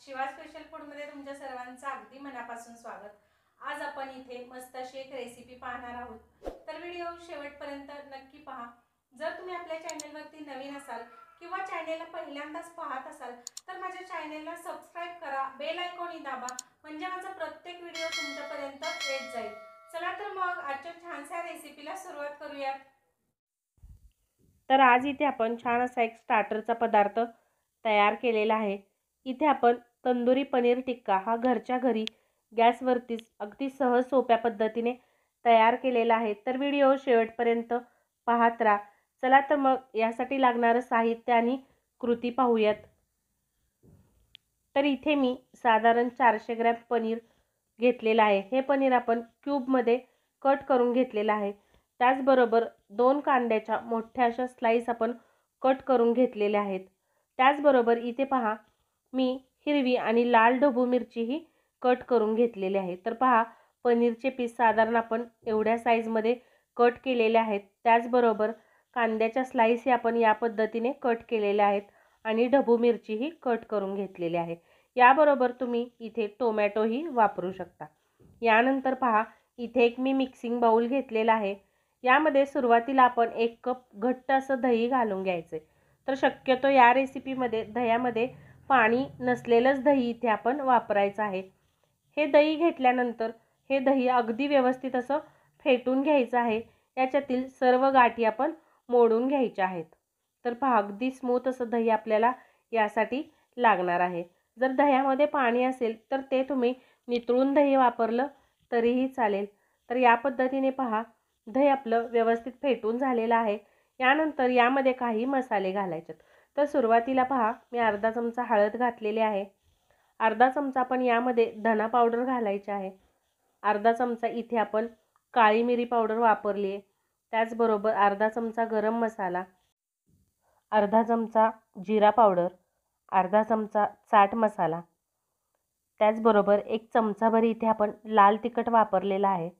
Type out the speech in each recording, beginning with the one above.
Shiva special food मध्ये तुमच्या सर्वांचं अगदी मनापासून स्वागत आज आपण इथे मस्त अशी एक रेसिपी पाहणार आहोत तर व्हिडिओ शेवटपर्यंत नक्की पहा जर तुम्ही आपल्या चॅनेलवरती नवीन असाल किंवा चॅनेलला पहिल्यांदाच पाहत असाल तर माझ्या चॅनेलला सबस्क्राईब करा बेल आयकॉनी दाबा म्हणजे माझा प्रत्येक व्हिडिओ तुमच्यापर्यंत येत जाईल चला तर मग आजच्या छानशा रेसिपीला सुरुवात करूयात तर आज इथे आपण छान असा एक स्टार्टरचा पदार्थ तयार केलेला आहे इथे आपण तंदुरी पनीर टिक्का हा घरच्या घरी गॅसवरतीच अगदी सहज सोप्या पद्धतीने तयार केलेला आहे तर व्हिडिओ शेवटपर्यंत पाहत राहा चला तर मग यासाठी लागणारं साहित्य आणि कृती पाहूयात तर इथे मी साधारण चारशे ग्रॅम पनीर घेतलेलं आहे हे पनीर आपण क्यूबमध्ये कट करून घेतलेलं आहे त्याचबरोबर दोन कांद्याच्या मोठ्या अशा स्लाईस आपण कट करून घेतलेल्या आहेत त्याचबरोबर इथे पहा मी हिरवी आणि लाल ढबू मिरचीही कट करून घेतलेली आहे तर पहा पनीरचे पीस साधारण आपण एवढ्या साईजमध्ये कट केलेले आहेत त्याचबरोबर कांद्याच्या स्लाईसही आपण या पद्धतीने कट केलेल्या आहेत आणि ढबू मिरचीही कट करून घेतलेली आहे याबरोबर तुम्ही इथे टोमॅटोही वापरू शकता यानंतर पहा इथे एक मी मिक्सिंग बाऊल घेतलेला आहे यामध्ये सुरुवातीला आपण एक कप घट्ट असं दही घालून घ्यायचं तर शक्यतो या रेसिपीमध्ये दह्यामध्ये पाणी नसलेलंच दही इथे आपण वापरायचं आहे हे दही घेतल्यानंतर हे दही अगदी व्यवस्थित असं फेटून घ्यायचं आहे याच्यातील सर्व गाठी आपण मोडून घ्यायच्या आहेत तर पहा अगदी स्मूथ असं दही आपल्याला यासाठी लागणार आहे जर दह्यामध्ये पाणी असेल तर ते तुम्ही नितळून दही वापरलं तरीही चालेल तर या पद्धतीने पहा दही आपलं व्यवस्थित फेटून झालेलं आहे यानंतर यामध्ये काही मसाले घालायचे तर सुरुवातीला पहा मी अर्धा चमचा हळद घातलेली आहे अर्धा चमचा आपण यामध्ये धना पावडर घालायची आहे अर्धा चमचा इथे आपण काळी मिरी पावडर वापरली आहे त्याचबरोबर अर्धा चमचा गरम मसाला अर्धा चमचा जिरा पावडर अर्धा चमचा चाट मसाला त्याचबरोबर एक चमचाभर इथे आपण लाल तिखट वापरलेला आहे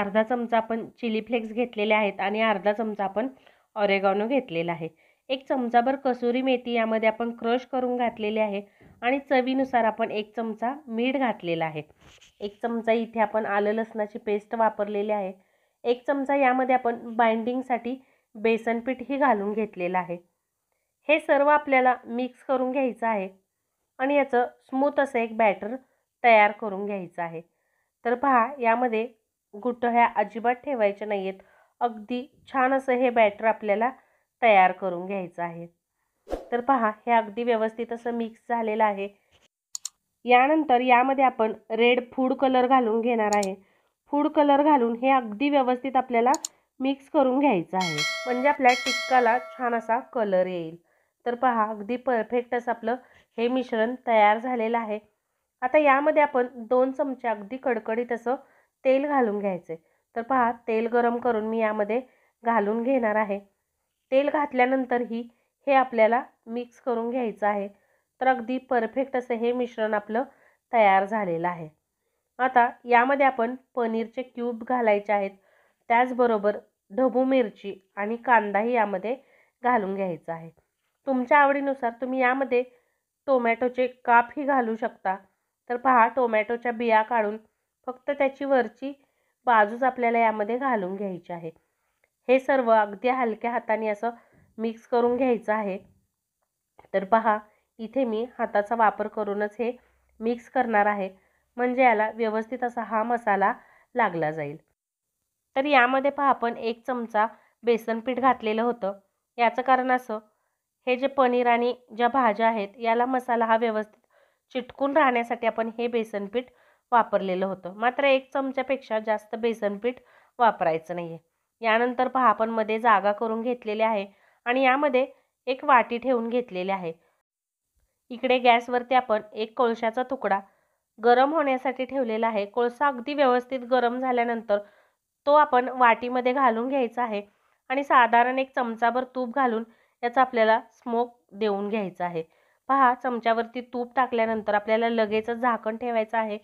अर्धा चमचा आपण चिली फ्लेक्स घेतलेले आहेत आणि अर्धा चमचा आपण ऑरेगॉनो घेतलेला आहे एक चमचाभर कसुरी मेथी यामध्ये आपण क्रश करून घातलेली आहे आणि चवीनुसार आपण एक चमचा मीठ घातलेला आहे एक चमचा इथे आपण आलं लसणाची पेस्ट वापरलेली आहे एक चमचा यामध्ये आपण बाइंडिंगसाठी बेसनपीठही घालून घेतलेलं आहे हे सर्व आपल्याला मिक्स करून घ्यायचं आहे आणि याचं स्मूथ असं एक बॅटर तयार करून घ्यायचं आहे तर पहा यामध्ये गुठळ्या अजिबात ठेवायच्या नाही आहेत अगदी छान असं हे बॅटर आपल्याला तयार करून घ्यायचं आहे तर पहा हे अगदी व्यवस्थित असं मिक्स झालेलं आहे यानंतर यामध्ये आपण रेड फूड कलर घालून घेणार आहे फूड कलर घालून हे अगदी व्यवस्थित आपल्याला मिक्स करून घ्यायचं आहे म्हणजे आपल्या टिक्काला छान असा कलर येईल तर पहा अगदी परफेक्ट असं आपलं हे मिश्रण तयार झालेलं आहे आता यामध्ये आपण दोन चमचे अगदी कडकडीत असं तेल घालून घ्यायचे तर पहा तेल गरम करून मी यामध्ये घालून घेणार आहे तेल घातल्यानंतरही हे आपल्याला मिक्स करून घ्यायचं आहे तर अगदी परफेक्ट असं हे मिश्रण आपलं तयार झालेलं आहे आता यामध्ये आपण पनीरचे क्यूब घालायचे आहेत त्याचबरोबर ढबू मिरची आणि कांदाही यामध्ये घालून घ्यायचा आहे तुमच्या आवडीनुसार तुम्ही यामध्ये टोमॅटोचे कापही घालू शकता तर पहा टोमॅटोच्या बिया काढून फक्त त्याची वरची बाजूच आपल्याला यामध्ये घालून घ्यायची आहे हे सर्व अगदी हलक्या हाताने असं मिक्स करून घ्यायचं आहे तर पहा इथे मी हाताचा वापर करूनच हे मिक्स करणार आहे म्हणजे याला व्यवस्थित असा हा मसाला लागला जाईल तर यामध्ये पहा आपण एक चमचा बेसन पीठ घातलेलं होतं याचं कारण असं हे जे पनीर आणि ज्या भाज्या आहेत याला मसाला हा व्यवस्थित चिटकून राहण्यासाठी आपण हे बेसन पीठ वापरलेलं होतं मात्र एक चमच्यापेक्षा जास्त बेसन पीठ वापरायचं नाही आहे यानंतर पहा आपण मध्ये जागा करून घेतलेली आहे आणि यामध्ये एक वाटी ठेवून घेतलेली आहे इकडे गॅसवरती आपण एक कोळशाचा तुकडा गरम होण्यासाठी ठेवलेला आहे कोळसा अगदी व्यवस्थित गरम झाल्यानंतर तो आपण वाटीमध्ये घालून घ्यायचा आहे आणि साधारण एक चमचाभर तूप घालून याचा आपल्याला स्मोक देऊन घ्यायचा आहे पहा चमच्यावरती तूप टाकल्यानंतर आपल्याला लगेच झाकण ठेवायचं आहे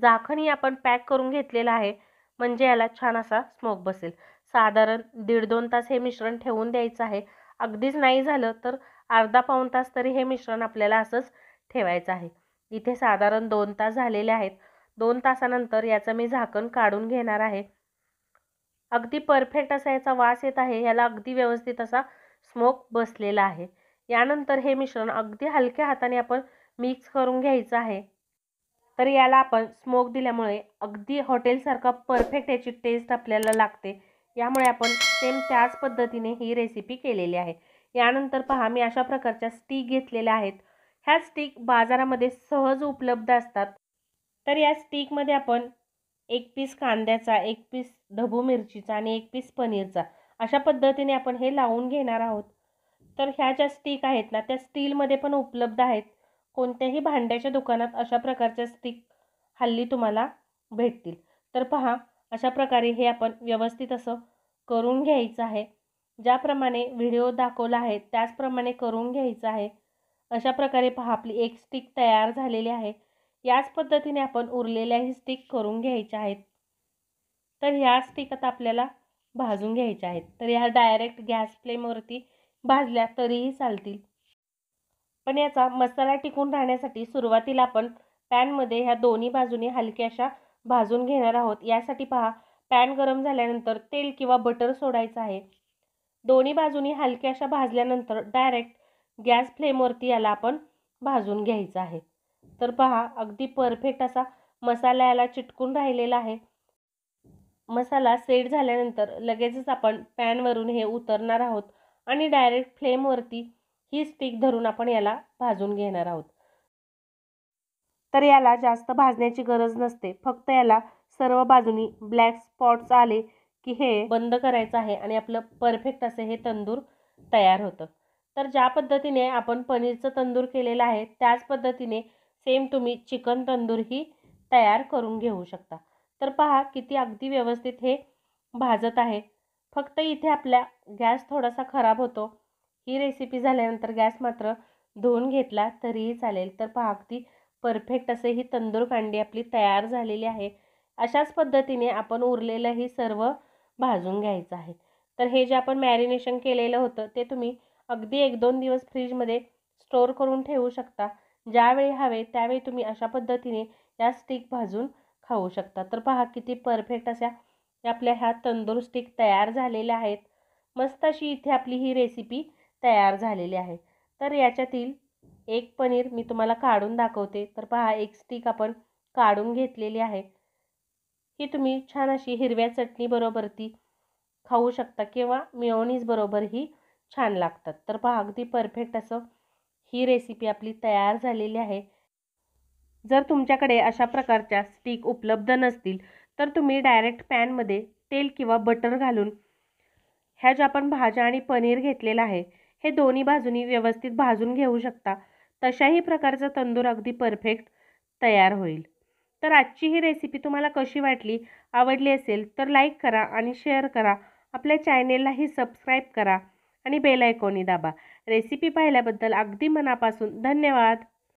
झाकणही आपण पॅक करून घेतलेलं आहे म्हणजे याला छान असा स्मोक बसेल साधारण दीड दोन तास हे मिश्रण ठेवून द्यायचं आहे अगदीच नाही झालं तर अर्धा पाऊण तास तरी हे मिश्रण आपल्याला असंच ठेवायचं आहे इथे साधारण दोन तास झालेले आहेत दोन तासानंतर याचं मी झाकण काढून घेणार आहे अगदी परफेक्ट असा याचा वास येत आहे याला अगदी व्यवस्थित असा स्मोक बसलेला आहे यानंतर हे मिश्रण अगदी हलक्या हाताने आपण मिक्स करून घ्यायचं आहे तर याला आपण स्मोक दिल्यामुळे अगदी हॉटेलसारखा परफेक्ट याची टेस्ट आपल्याला लागते यामुळे आपण सेम त्याच पद्धतीने ही रेसिपी केलेली आहे यानंतर पहा मी अशा प्रकारच्या स्टिक घेतलेल्या आहेत ह्या स्टिक बाजारामध्ये सहज उपलब्ध असतात तर या स्टिकमध्ये आपण एक पीस कांद्याचा एक पीस ढबू मिरचीचा आणि एक पीस पनीरचा अशा पद्धतीने आपण हे लावून घेणार आहोत तर ह्या ज्या स्टिक आहेत ना त्या स्टीलमध्ये पण उपलब्ध आहेत कोणत्याही भांड्याच्या दुकानात अशा प्रकारच्या स्टिक हल्ली तुम्हाला भेटतील तर पहा अशा प्रकारे हे आपण व्यवस्थित असं करून घ्यायचं आहे ज्याप्रमाणे व्हिडिओ दाखवला आहे त्याचप्रमाणे करून घ्यायचं आहे अशा प्रकारे पहा आपली एक स्टिक तयार झालेली आहे याच पद्धतीने आपण उरलेल्याही स्टिक करून घ्यायच्या आहेत तर ह्या स्टिक आता आपल्याला भाजून घ्यायच्या आहेत तर ह्या डायरेक्ट गॅस फ्लेमवरती भाजल्या तरीही चालतील पण याचा मसाला टिकून राहण्यासाठी सुरुवातीला आपण पॅनमध्ये ह्या दोन्ही बाजूने हलक्याशा भाजून घेणार आहोत यासाठी पहा पॅन गरम झाल्यानंतर तेल किंवा बटर सोडायचं आहे दोन्ही बाजूनी हलक्या अशा भाजल्यानंतर डायरेक्ट गॅस फ्लेमवरती याला आपण भाजून घ्यायचं आहे तर पहा अगदी परफेक्ट असा मसाला याला चिटकून राहिलेला आहे मसाला सेट झाल्यानंतर लगेचच आपण पॅनवरून हे उतरणार आहोत आणि डायरेक्ट फ्लेमवरती ही स्टिक धरून आपण याला भाजून घेणार आहोत तर याला जास्त भाजण्याची गरज नसते फक्त याला सर्व बाजूनी ब्लॅक स्पॉट्स आले की हे बंद करायचं आहे आणि आपलं परफेक्ट असे हे तंदूर तयार होतं तर ज्या पद्धतीने आपण पनीरचं तंदूर केलेलं आहे त्याच पद्धतीने सेम तुम्ही चिकन तंदूरही तयार करून घेऊ शकता तर पहा किती अगदी व्यवस्थित हे भाजत आहे फक्त इथे आपल्या गॅस थोडासा खराब होतो ही रेसिपी झाल्यानंतर गॅस मात्र धुवून घेतला तरीही चालेल तर पहा अगदी परफेक्ट असे ही तंदूर कांडी आपली तयार झालेली आहे अशाच पद्धतीने आपण उरलेलंही सर्व भाजून घ्यायचं आहे तर हे जे आपण मॅरिनेशन केलेलं होतं ते तुम्ही अगदी एक दोन दिवस फ्रीजमध्ये स्टोअर करून ठेवू शकता ज्यावेळी हवे त्यावेळी तुम्ही अशा पद्धतीने या स्टिक भाजून खाऊ शकता तर पहा किती परफेक्ट अशा आपल्या ह्या तंदूर स्टिक तयार झालेल्या आहेत मस्त अशी इथे आपली ही रेसिपी तयार झालेली आहे तर याच्यातील एक पनीर मी तुम्हाला काढून दाखवते तर पहा एक स्टिक आपण काढून घेतलेली आहे ही तुम्ही छान अशी हिरव्या चटणीबरोबर ती खाऊ शकता किंवा बरोबर ही छान लागतात तर पहा अगदी परफेक्ट असं ही रेसिपी आपली तयार झालेली आहे जर तुमच्याकडे अशा प्रकारच्या स्टिक उपलब्ध नसतील तर तुम्ही डायरेक्ट पॅनमध्ये तेल किंवा बटर घालून ह्या ज्या आपण भाज्या आणि पनीर घेतलेला आहे हे दोन्ही बाजूनी व्यवस्थित भाजून घेऊ शकता तशाही प्रकारचा तंदूर अगदी परफेक्ट तयार होईल तर आजची ही रेसिपी तुम्हाला कशी वाटली आवडली असेल तर लाईक करा आणि शेअर करा आपल्या चॅनेललाही सबस्क्राईब करा आणि बेलायकोनी दाबा रेसिपी पाहिल्याबद्दल अगदी मनापासून धन्यवाद